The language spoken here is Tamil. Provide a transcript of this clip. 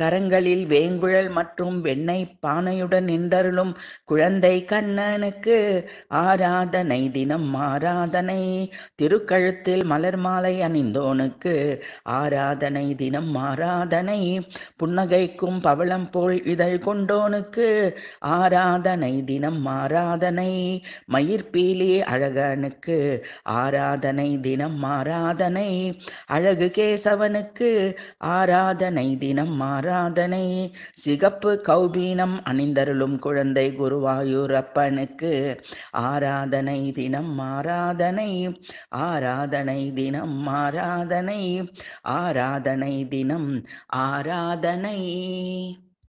கரங்களில் வேங்குழல் மற்றும் வெண்ணெய் பானையுடன் நின்றருளும் குழந்தை கண்ணனுக்கு ஆராதனை தினம் ஆராதனை திருக்கழுத்தில் மலர் மாலை அணிந்தோனுக்கு ஆராதனை தினம் ஆராதனை புன்னகைக்கும் பவளம் போல் இதழ் கொண்டோனுக்கு ஆராதனை தினம் ஆராதனை மயிர்பீலி அழகனுக்கு ஆராதனை தினம் ஆராதனை அழகு கேசவனுக்கு ஆராதனை தினம் ஆரா ஆராதனை சிகப்பு கௌபீனம் அணிந்தருளும் குழந்தை குருவாயூரப்பனுக்கு ஆராதனை தினம் ஆராதனை ஆராதனை தினம் ஆராதனை ஆராதனை தினம் ஆராதனை